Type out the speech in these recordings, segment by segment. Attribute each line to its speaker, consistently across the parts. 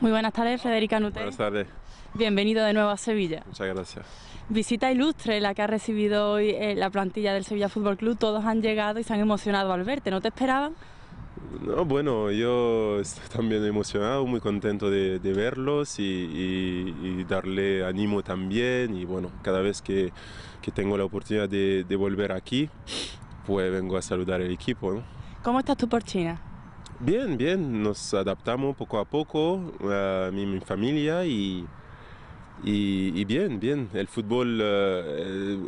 Speaker 1: Muy buenas tardes, Federica Nutella... Buenas tardes. Bienvenido de nuevo a Sevilla. Muchas gracias. Visita ilustre la que ha recibido hoy eh, la plantilla del Sevilla Fútbol Club. Todos han llegado y se han emocionado al verte. ¿No te esperaban?
Speaker 2: No, bueno, yo estoy también emocionado, muy contento de, verlos y, darle ánimo también. Y bueno, cada vez que, tengo la oportunidad de, volver aquí, pues vengo a saludar al equipo.
Speaker 1: ¿Cómo estás tú por China?
Speaker 2: Bien, bien, nos adaptamos poco a poco, a eh, mi, familia y, y, bien, bien. El fútbol eh,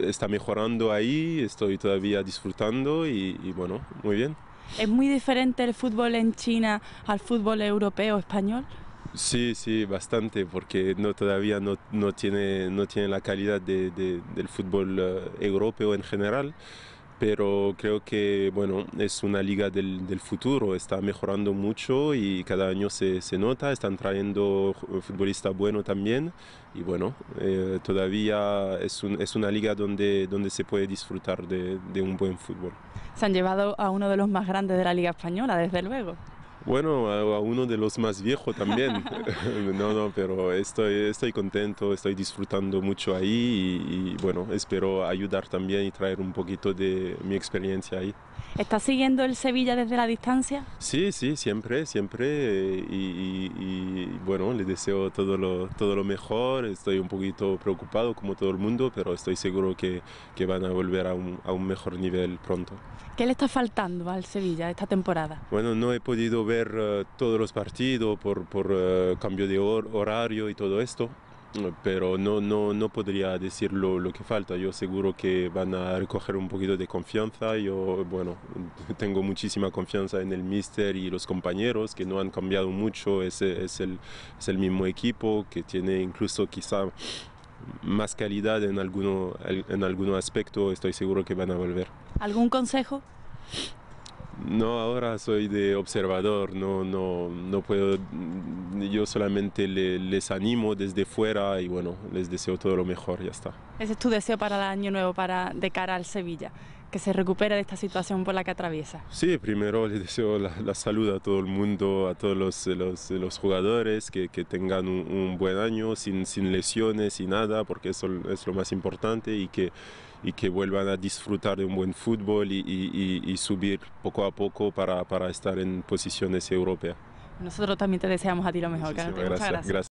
Speaker 2: eh, está mejorando ahí, estoy todavía disfrutando y, bueno, muy bien.
Speaker 1: ¿Es muy diferente el fútbol en China al fútbol europeo, español?
Speaker 2: Sí, sí, bastante, porque no, todavía no, no tiene, no tiene la calidad del fútbol europeo en general pero creo que bueno, es una liga del, del futuro, está mejorando mucho y cada año se, se nota, están trayendo eh, futbolistas buenos también y bueno, eh, todavía es, un, es, una liga donde, donde se puede disfrutar de, de un buen fútbol.
Speaker 1: Se han llevado a uno de los más grandes de la liga española, desde luego.
Speaker 2: Bueno, a, uno de los más viejos también. no, no, pero estoy, estoy contento, estoy disfrutando mucho ahí y, bueno, espero ayudar también y traer un poquito de mi experiencia ahí.
Speaker 1: ¿Estás siguiendo el Sevilla desde la distancia?
Speaker 2: Sí, sí, siempre, siempre. Y, bueno, le deseo todo lo, todo lo mejor. Estoy un poquito preocupado como todo el mundo, pero estoy seguro que, que van a volver a un, a un mejor nivel pronto.
Speaker 1: ¿Qué le está faltando al Sevilla esta temporada?
Speaker 2: Bueno, no he podido ver ver eh, todos los partidos por, eh, cambio de horario y todo esto, eh, pero no, no, no podría decir lo, que falta. Yo seguro que van a recoger un poquito de confianza. Yo, bueno, tengo muchísima confianza en el míster y los compañeros que no han cambiado mucho. Es, es, el, es el mismo equipo que tiene incluso quizá más calidad en alguno, en alguno aspecto. Estoy seguro que van a volver.
Speaker 1: ¿Algún consejo?
Speaker 2: No, ahora soy de observador, no, no, no puedo, mm, yo solamente les animo desde fuera y bueno, les deseo todo lo mejor, ya está.
Speaker 1: Ese es tu deseo para el año nuevo, para, de cara al Sevilla, que se recupere de esta situación por la que atraviesa.
Speaker 2: Sí, primero les deseo la, salud a todo el mundo, a todos los, los, jugadores, que, tengan un, buen año sin, sin lesiones y nada, porque eso es lo más importante y que y que vuelvan a disfrutar de un buen fútbol y, subir poco a poco para, estar en posiciones europeas.
Speaker 1: Nosotros también te deseamos a ti lo mejor, gracias.